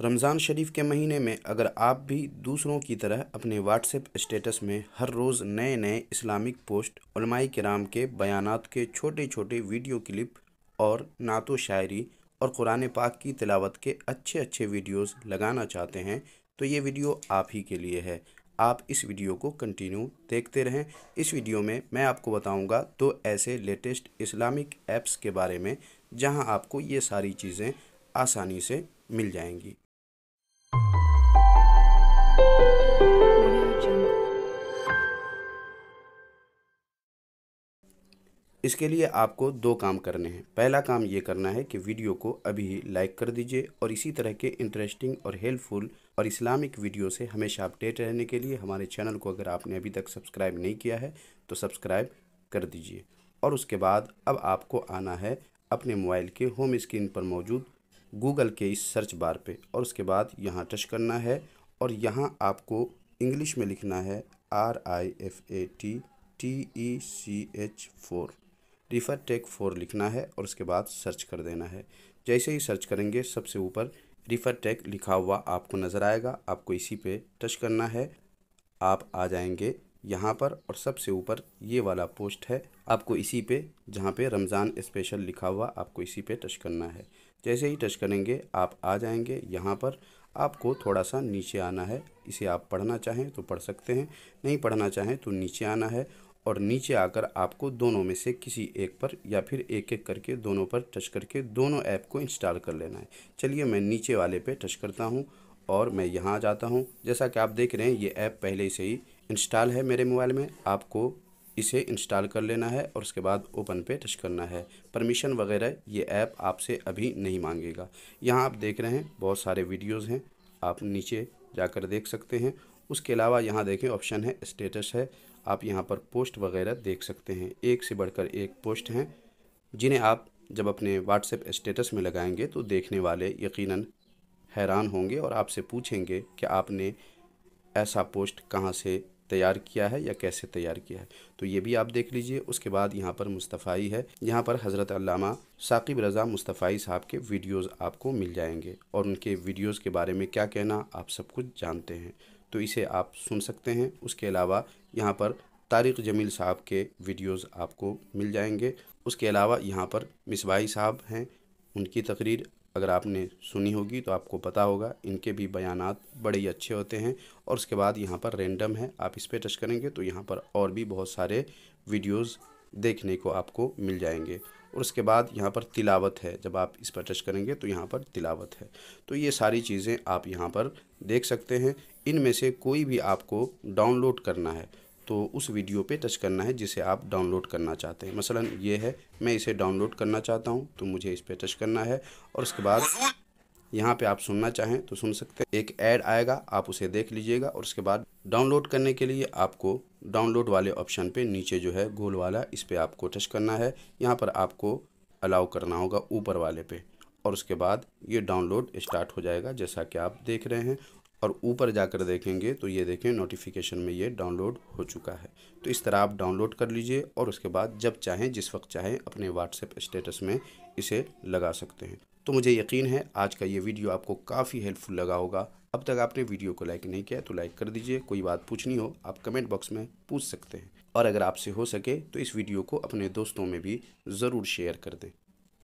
रमज़ान शरीफ के महीने में अगर आप भी दूसरों की तरह अपने व्हाट्सएप स्टेटस में हर रोज़ नए नए इस्लामिक पोस्ट उलमाई कराम के बयानात के छोटे छोटे वीडियो क्लिप और नातो शायरी और कुरान पाक की तिलावत के अच्छे अच्छे वीडियोस लगाना चाहते हैं तो ये वीडियो आप ही के लिए है आप इस वीडियो को कंटिन्यू देखते रहें इस वीडियो में मैं आपको बताऊँगा दो तो ऐसे लेटेस्ट इस्लामिक ऐप्स के बारे में जहाँ आपको ये सारी चीज़ें आसानी से मिल जाएंगी इसके लिए आपको दो काम करने हैं पहला काम ये करना है कि वीडियो को अभी ही लाइक कर दीजिए और इसी तरह के इंटरेस्टिंग और हेल्पफुल और इस्लामिक वीडियो से हमेशा अपडेट रहने के लिए हमारे चैनल को अगर आपने अभी तक सब्सक्राइब नहीं किया है तो सब्सक्राइब कर दीजिए और उसके बाद अब आपको आना है अपने मोबाइल के होम स्क्रीन पर मौजूद गूगल के इस सर्च बार पे और उसके बाद यहाँ टच करना है और यहाँ आपको इंग्लिश में लिखना है R I F A T T E C H four रिफ़र टेक फोर लिखना है और उसके बाद सर्च कर देना है जैसे ही सर्च करेंगे सबसे ऊपर रिफ़र टेक लिखा हुआ आपको नज़र आएगा आपको इसी पे टच करना है आप आ जाएंगे यहाँ पर और सबसे ऊपर ये वाला पोस्ट है आपको इसी पे जहाँ पे रमज़ान स्पेशल लिखा हुआ आपको इसी पे टच करना है जैसे ही टच करेंगे आप आ जाएंगे यहाँ पर आपको थोड़ा सा नीचे आना है इसे आप पढ़ना चाहें तो पढ़ सकते हैं नहीं पढ़ना चाहें तो नीचे आना है और नीचे आकर आपको दोनों में से किसी एक पर या फिर एक एक करके दोनों पर टच करके दोनों ऐप को इंस्टॉल कर लेना है चलिए मैं नीचे वाले पे टच करता हूँ और मैं यहाँ आ जाता हूँ जैसा कि आप देख रहे हैं ये ऐप पहले से ही इंस्टॉल है मेरे मोबाइल में आपको इसे इंस्टॉल कर लेना है और उसके बाद ओपन पे टच करना है परमिशन वगैरह ये ऐप आपसे अभी नहीं मांगेगा यहाँ आप देख रहे हैं बहुत सारे वीडियोज़ हैं आप नीचे जाकर देख सकते हैं उसके अलावा यहाँ देखें ऑप्शन है स्टेटस है आप यहाँ पर पोस्ट वगैरह देख सकते हैं एक से बढ़कर एक पोस्ट हैं जिन्हें आप जब अपने व्हाट्सएप स्टेटस में लगाएंगे तो देखने वाले यकीन हैरान होंगे और आपसे पूछेंगे कि आपने ऐसा पोस्ट कहाँ से तैयार किया है या कैसे तैयार किया है तो ये भी आप देख लीजिए उसके बाद यहाँ पर मुस्तफ़ाई है यहाँ पर हज़रत अल्लामा साकिब रज़ा मुस्तफ़ाई साहब के वीडियोस आपको मिल जाएंगे और उनके वीडियोस के बारे में क्या कहना आप सब कुछ जानते हैं तो इसे आप सुन सकते हैं उसके अलावा यहाँ पर तारिक जमील साहब के वीडियोज़ आपको मिल जाएंगे उसके अलावा यहाँ पर मिसबाई साहब हैं उनकी तकरीर अगर आपने सुनी होगी तो आपको पता होगा इनके भी बयान बड़े ही अच्छे होते हैं और उसके बाद यहाँ पर रेंडम है आप इस पर टच करेंगे तो यहाँ पर और भी बहुत सारे वीडियोज़ देखने को आपको मिल जाएंगे और उसके बाद यहाँ पर तिलावत है जब आप इस पर टच करेंगे तो यहाँ पर तिलावत है तो ये सारी चीज़ें आप यहाँ पर देख सकते हैं इनमें से कोई भी आपको डाउनलोड करना है तो उस वीडियो पे टच करना है जिसे आप डाउनलोड करना चाहते हैं मसलन ये है मैं इसे डाउनलोड करना चाहता हूँ तो मुझे इस पर टच करना है और उसके बाद यहाँ पे आप सुनना चाहें तो सुन सकते हैं एक ऐड आएगा आप उसे देख लीजिएगा और उसके बाद डाउनलोड करने के लिए आपको डाउनलोड वाले ऑप्शन पे नीचे जो है गोल वाला इस पर आपको टच करना है यहाँ पर आपको अलाउ करना होगा ऊपर वाले पे और उसके बाद ये डाउनलोड स्टार्ट हो जाएगा जैसा कि आप देख रहे हैं और ऊपर जाकर देखेंगे तो ये देखें नोटिफिकेशन में ये डाउनलोड हो चुका है तो इस तरह आप डाउनलोड कर लीजिए और उसके बाद जब चाहें जिस वक्त चाहें अपने व्हाट्सएप स्टेटस में इसे लगा सकते हैं तो मुझे यकीन है आज का ये वीडियो आपको काफ़ी हेल्पफुल लगा होगा अब तक आपने वीडियो को लाइक नहीं किया तो लाइक कर दीजिए कोई बात पूछनी हो आप कमेंट बॉक्स में पूछ सकते हैं और अगर आपसे हो सके तो इस वीडियो को अपने दोस्तों में भी ज़रूर शेयर कर दें